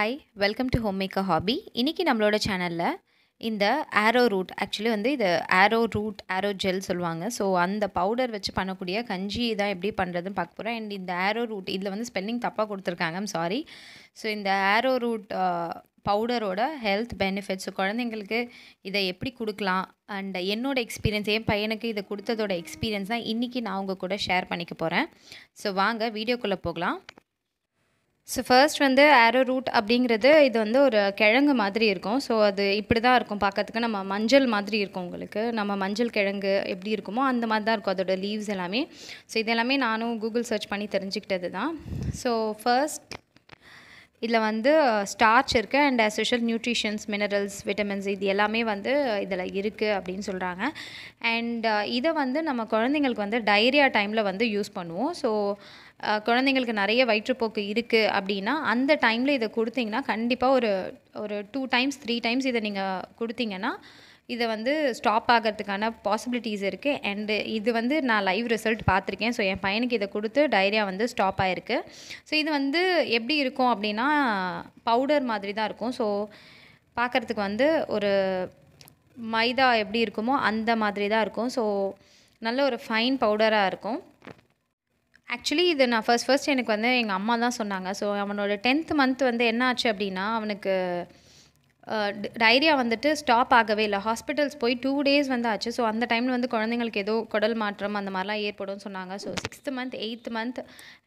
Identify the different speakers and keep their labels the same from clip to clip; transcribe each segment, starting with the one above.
Speaker 1: hi welcome to home maker hobby இன்றைக்கி நம்மளோட சேனலில் இந்த ஆரோ ரூட் ஆக்சுவலி வந்து இது ஆரோ ரூட் ஆரோ ஜெல் சொல்லுவாங்க ஸோ அந்த பவுடர் வச்சு பண்ணக்கூடிய கஞ்சி தான் எப்படி பண்ணுறதுன்னு பார்க்க போகிறேன் அண்ட் இந்த ஆரோ ரூட் இதில் வந்து ஸ்பெல்லிங் தப்பாக கொடுத்துருக்காங்க சாரி ஸோ இந்த ஆரோ ரூட் பவுடரோட ஹெல்த் பெனிஃபிட்ஸ் குழந்தைங்களுக்கு இதை எப்படி கொடுக்கலாம் அண்ட் என்னோடய எக்ஸ்பீரியன்ஸ் என் பையனுக்கு இதை கொடுத்ததோட எக்ஸ்பீரியன்ஸ் தான் இன்றைக்கி நான் உங்கள் கூட ஷேர் பண்ணிக்க போகிறேன் ஸோ வாங்க வீடியோக்குள்ளே போகலாம் ஸோ ஃபர்ஸ்ட் வந்து ஆரோ ரூட் அப்படிங்கிறது இது வந்து ஒரு கிழங்கு மாதிரி இருக்கும் ஸோ அது இப்படி தான் இருக்கும் பார்க்கறதுக்கு நம்ம மஞ்சள் மாதிரி இருக்கும் உங்களுக்கு நம்ம மஞ்சள் கிழங்கு எப்படி இருக்குமோ அந்த மாதிரி தான் இருக்கும் அதோடய லீவ்ஸ் எல்லாமே ஸோ இது எல்லாமே நானும் கூகுள் சர்ச் பண்ணி தெரிஞ்சுக்கிட்டது தான் ஸோ ஃபர்ஸ்ட் இதில் வந்து ஸ்டார்ச் இருக்குது and associated nutritions minerals vitamins இது எல்லாமே வந்து இதில் இருக்குது அப்படின்னு சொல்கிறாங்க அண்ட் இதை வந்து நம்ம குழந்தைங்களுக்கு வந்து டைரியா டைமில் வந்து யூஸ் பண்ணுவோம் ஸோ குழந்தைங்களுக்கு நிறைய வயிற்றுப்போக்கு இருக்குது அப்படின்னா அந்த டைமில் இதை கொடுத்தீங்கன்னா கண்டிப்பாக ஒரு ஒரு டூ டைம்ஸ் த்ரீ டைம்ஸ் இதை நீங்கள் கொடுத்தீங்கன்னா இதை வந்து ஸ்டாப் ஆகிறதுக்கான பாசிபிலிட்டிஸ் இருக்குது அண்டு இது வந்து நான் லைவ் ரிசல்ட் பார்த்துருக்கேன் ஸோ என் பையனுக்கு இதை கொடுத்து டைரியா வந்து ஸ்டாப் ஆகிருக்கு ஸோ இது வந்து எப்படி இருக்கும் அப்படின்னா பவுடர் மாதிரி தான் இருக்கும் ஸோ பார்க்குறதுக்கு வந்து ஒரு மைதா எப்படி இருக்குமோ அந்த மாதிரி தான் இருக்கும் ஸோ நல்ல ஒரு ஃபைன் பவுடராக இருக்கும் ஆக்சுவலி இது நான் ஃபஸ்ட் ஃபஸ்ட் எனக்கு வந்து எங்கள் அம்மா தான் சொன்னாங்க ஸோ அவனோட டென்த் மந்த் வந்து என்ன ஆச்சு அப்படின்னா அவனுக்கு டைரியா வந்துட்டு ஸ்டாப் ஆகவே இல்லை ஹாஸ்பிட்டல்ஸ் போய் டூ டேஸ் வந்து ஆச்சு ஸோ அந்த டைமில் வந்து குழந்தைங்களுக்கு ஏதோ குடல் மாற்றம் அந்த மாதிரிலாம் ஏற்படும்னு சொன்னாங்க so sixth month eighth month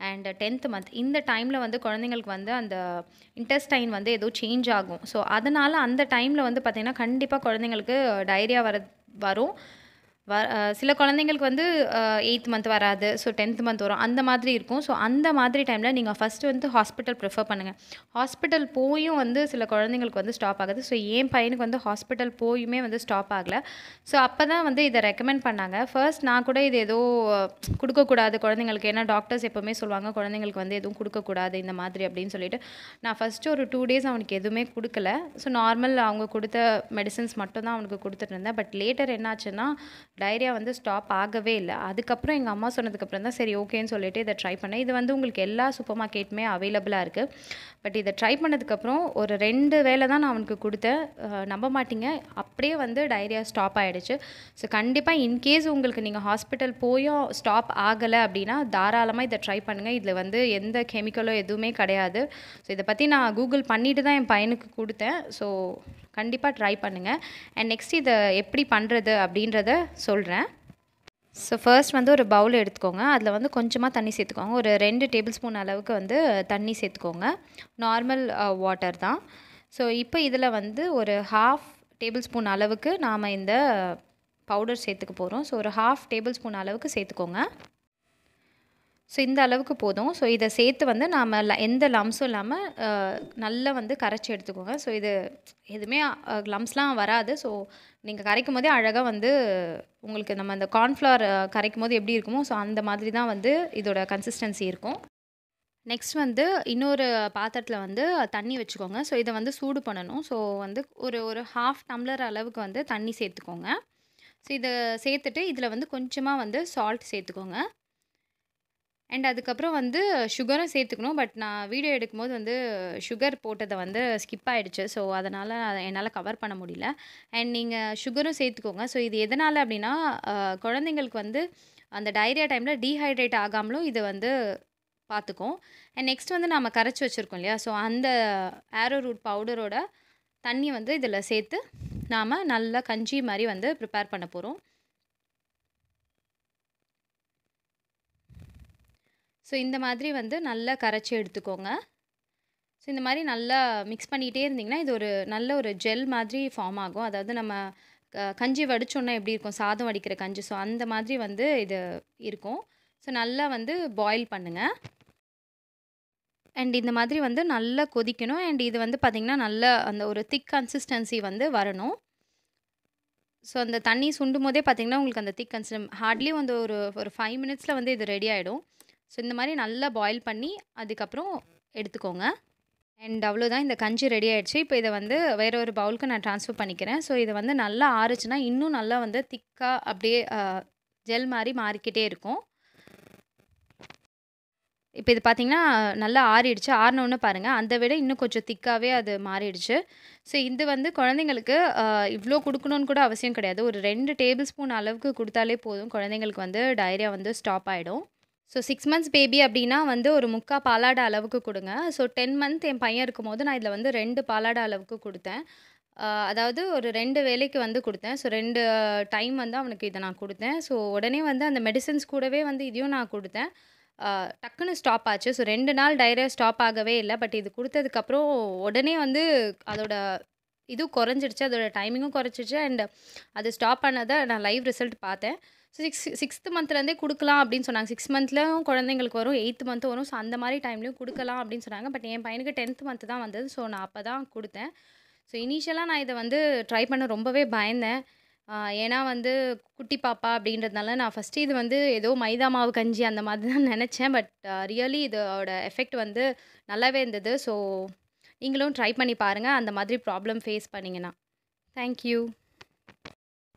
Speaker 1: and tenth month இந்த டைமில் வந்து குழந்தைங்களுக்கு வந்து அந்த இன்டெஸ்டைன் வந்து ஏதோ சேஞ்ச் ஆகும் ஸோ அதனால் அந்த டைமில் வந்து பார்த்திங்கன்னா கண்டிப்பாக குழந்தைங்களுக்கு டைரியா வர வரும் வ சில குழந்தைங்களுக்கு வந்து எயித் மந்த் வராது ஸோ டென்த் மந்த் வரும் அந்த மாதிரி இருக்கும் ஸோ அந்த மாதிரி டைமில் நீங்கள் ஃபஸ்ட்டு வந்து ஹாஸ்பிட்டல் ப்ரிஃபர் பண்ணுங்கள் ஹாஸ்பிட்டல் போயும் வந்து சில குழந்தைங்களுக்கு வந்து ஸ்டாப் ஆகுது ஸோ என் பையனுக்கு வந்து ஹாஸ்பிட்டல் போயுமே வந்து ஸ்டாப் ஆகலை ஸோ அப்போ தான் வந்து இதை ரெக்கமெண்ட் பண்ணாங்க ஃபர்ஸ்ட் நான் கூட இது ஏதோ கொடுக்கக்கூடாது குழந்தைங்களுக்கு ஏன்னா டாக்டர்ஸ் எப்போவுமே சொல்லுவாங்க குழந்தைங்களுக்கு வந்து எதுவும் கொடுக்கக்கூடாது இந்த மாதிரி அப்படின்னு சொல்லிட்டு நான் ஃபஸ்ட்டு ஒரு டூ டேஸ் அவனுக்கு எதுவுமே கொடுக்கல ஸோ நார்மல் அவங்க கொடுத்த மெடிசன்ஸ் மட்டும் தான் அவனுக்கு கொடுத்துட்டு இருந்தேன் பட் லேட்டர் என்னாச்சுன்னா டைரியா வந்து ஸ்டாப் ஆகவே இல்லை அதுக்கப்புறம் எங்கள் அம்மா சொன்னதுக்கப்புறம் தான் சரி ஓகேன்னு சொல்லிட்டு இதை ட்ரை பண்ணேன் இது வந்து உங்களுக்கு எல்லா சூப்பர் மார்க்கெட்டுமே அவைலபிளாக இருக்குது பட் இதை ட்ரை பண்ணதுக்கப்புறம் ஒரு ரெண்டு வேலை தான் நான் அவனுக்கு கொடுத்தேன் நம்ப மாட்டிங்க அப்படியே வந்து டைரியா ஸ்டாப் ஆகிடுச்சு ஸோ கண்டிப்பாக இன்கேஸ் உங்களுக்கு நீங்கள் ஹாஸ்பிட்டல் போயும் ஸ்டாப் ஆகலை அப்படின்னா தாராளமாக இதை ட்ரை பண்ணுங்கள் இதில் வந்து எந்த கெமிக்கலோ எதுவுமே கிடையாது ஸோ இதை பற்றி நான் கூகுள் பண்ணிட்டு தான் என் பையனுக்கு கொடுத்தேன் ஸோ கண்டிப்பாக ட்ரை பண்ணுங்கள் அண்ட் நெக்ஸ்ட் இதை எப்படி பண்ணுறது அப்படின்றத சொல்கிறேன் ஸோ ஃபர்ஸ்ட் வந்து ஒரு பவுல் எடுத்துக்கோங்க அதில் வந்து கொஞ்சமாக தண்ணி சேர்த்துக்கோங்க ஒரு ரெண்டு டேபிள் ஸ்பூன் அளவுக்கு வந்து தண்ணி சேர்த்துக்கோங்க நார்மல் வாட்டர் தான் ஸோ இப்போ இதில் வந்து ஒரு ஹாஃப் டேபிள் ஸ்பூன் அளவுக்கு நாம் இந்த பவுடர் சேர்த்துக்க போகிறோம் ஸோ ஒரு ஹாஃப் டேபிள் ஸ்பூன் அளவுக்கு சேர்த்துக்கோங்க ஸோ இந்த அளவுக்கு போதும் ஸோ இதை சேர்த்து வந்து நாம் எந்த லம்ஸும் இல்லாமல் நல்லா வந்து கரைச்சி எடுத்துக்கோங்க ஸோ இது எதுவுமே லம்ஸ்லாம் வராது ஸோ நீங்கள் கரைக்கும் போதே அழகாக வந்து உங்களுக்கு நம்ம அந்த கார்ன்ஃப்ளவர் கரைக்கும் போது எப்படி இருக்குமோ ஸோ அந்த மாதிரி தான் வந்து இதோட கன்சிஸ்டன்சி இருக்கும் நெக்ஸ்ட் வந்து இன்னொரு பாத்திரத்தில் வந்து தண்ணி வச்சுக்கோங்க ஸோ இதை வந்து சூடு பண்ணணும் ஸோ வந்து ஒரு ஒரு ஹாஃப் டம்ளர் அளவுக்கு வந்து தண்ணி சேர்த்துக்கோங்க ஸோ இதை சேர்த்துட்டு இதில் வந்து கொஞ்சமாக வந்து சால்ட் சேர்த்துக்கோங்க அண்ட் அதுக்கப்புறம் வந்து சுகரும் சேர்த்துக்கணும் பட் நான் வீடியோ எடுக்கும்போது வந்து சுகர் போட்டதை வந்து ஸ்கிப் ஆகிடுச்சு ஸோ அதனால் என்னால் கவர் பண்ண முடியல அண்ட் நீங்கள் சுகரும் சேர்த்துக்கோங்க ஸோ இது எதனால் அப்படின்னா குழந்தைங்களுக்கு வந்து அந்த டைரியா டைமில் டீஹைட்ரேட் ஆகாமலும் இது வந்து பார்த்துக்கும் அண்ட் நெக்ஸ்ட் வந்து நம்ம கரைச்சி வச்சுருக்கோம் இல்லையா ஸோ அந்த ஆரோ ரூட் பவுடரோட தண்ணி வந்து இதில் சேர்த்து நாம் நல்லா கஞ்சி மாதிரி வந்து ப்ரிப்பேர் பண்ண போகிறோம் ஸோ இந்த மாதிரி வந்து நல்லா கரைச்சி எடுத்துக்கோங்க ஸோ இந்த மாதிரி நல்லா மிக்ஸ் பண்ணிகிட்டே இருந்திங்கன்னா இது ஒரு நல்ல ஒரு ஜெல் மாதிரி ஃபார்ம் ஆகும் அதாவது நம்ம கஞ்சி வடிச்சோன்னா எப்படி இருக்கும் சாதம் வடிக்கிற கஞ்சி ஸோ அந்த மாதிரி வந்து இது இருக்கும் ஸோ நல்லா வந்து பாயில் பண்ணுங்கள் அண்ட் இந்த மாதிரி வந்து நல்லா கொதிக்கணும் அண்ட் இது வந்து பார்த்திங்கன்னா நல்ல அந்த ஒரு திக் கன்சிஸ்டன்சி வந்து வரணும் ஸோ அந்த தண்ணி சுண்டும் போதே பார்த்திங்கன்னா உங்களுக்கு அந்த திக் கன்சிஸ்டன் ஹார்ட்லி வந்து ஒரு ஒரு ஃபைவ் மினிட்ஸில் வந்து இது ரெடி ஆகிடும் ஸோ இந்த மாதிரி நல்லா பாயில் பண்ணி அதுக்கப்புறம் எடுத்துக்கோங்க அண்ட் அவ்வளோதான் இந்த கஞ்சி ரெடி ஆகிடுச்சு இப்போ இதை வந்து வேறு ஒரு பவுலுக்கு நான் ட்ரான்ஸ்ஃபர் பண்ணிக்கிறேன் ஸோ இது வந்து நல்லா ஆறுச்சுன்னா இன்னும் நல்லா வந்து திக்காக அப்படியே ஜெல் மாதிரி மாறிக்கிட்டே இருக்கும் இப்போ இது பார்த்திங்கன்னா நல்லா ஆறிடுச்சு ஆறினோன்னு பாருங்கள் அதை விட இன்னும் கொஞ்சம் திக்காகவே அது மாறிடுச்சு ஸோ இது வந்து குழந்தைங்களுக்கு இவ்வளோ கொடுக்கணுன்னு கூட அவசியம் கிடையாது ஒரு ரெண்டு டேபிள் ஸ்பூன் அளவுக்கு கொடுத்தாலே போதும் குழந்தைங்களுக்கு வந்து டைரியா வந்து ஸ்டாப் ஆகிடும் ஸோ சிக்ஸ் மந்த்ஸ் பேபி அப்படின்னா வந்து ஒரு முக்கா பாலாடை அளவுக்கு கொடுங்க ஸோ டென் மந்த் என் பையன் இருக்கும்போது நான் இதில் வந்து ரெண்டு பாலாடை அளவுக்கு கொடுத்தேன் அதாவது ஒரு ரெண்டு வேலைக்கு வந்து கொடுத்தேன் ஸோ ரெண்டு டைம் வந்து அவனுக்கு இதை நான் கொடுத்தேன் ஸோ உடனே வந்து அந்த மெடிசன்ஸ் கூடவே வந்து இதையும் நான் கொடுத்தேன் டக்குன்னு ஸ்டாப் ஆச்சு ஸோ ரெண்டு நாள் டைரியா ஸ்டாப் ஆகவே இல்லை பட் இது கொடுத்ததுக்கப்புறம் உடனே வந்து அதோட இதுவும் குறைஞ்சிடுச்சு அதோட டைமிங்கும் குறைச்சிடுச்சு அண்ட் அது ஸ்டாப் ஆனதை நான் லைவ் ரிசல்ட் பார்த்தேன் ஸோ சிக்ஸ் சிக்ஸ்த்து மந்த்லேருந்தே கொடுக்கலாம் அப்படின்னு சொன்னாங்க சிக்ஸ் மந்த்லேயும் குழந்தைங்களுக்கு வரும் எயித்து மந்த்தும் வரும் ஸோ அந்த மாதிரி டைம்லேயும் கொடுக்கலாம் அப்படின்னு சொன்னாங்க பட் என் பையனுக்கு டென்த் மந்த்து தான் வந்தது ஸோ நான் அப்போ தான் கொடுத்தேன் ஸோ இனிஷியலாக நான் இதை வந்து ட்ரை பண்ண ரொம்பவே பயந்தேன் ஏன்னா வந்து குட்டி பாப்பா அப்படின்றதுனால நான் ஃபஸ்ட்டு இது வந்து ஏதோ மைதா மாவு கஞ்சி அந்த மாதிரி தான் நினச்சேன் பட் ரியலி இதோட எஃபெக்ட் வந்து நல்லாவே இருந்தது ஸோ நீங்களும் ட்ரை பண்ணி பாருங்கள் அந்த மாதிரி ப்ராப்ளம் ஃபேஸ் பண்ணிங்கன்னா தேங்க்யூ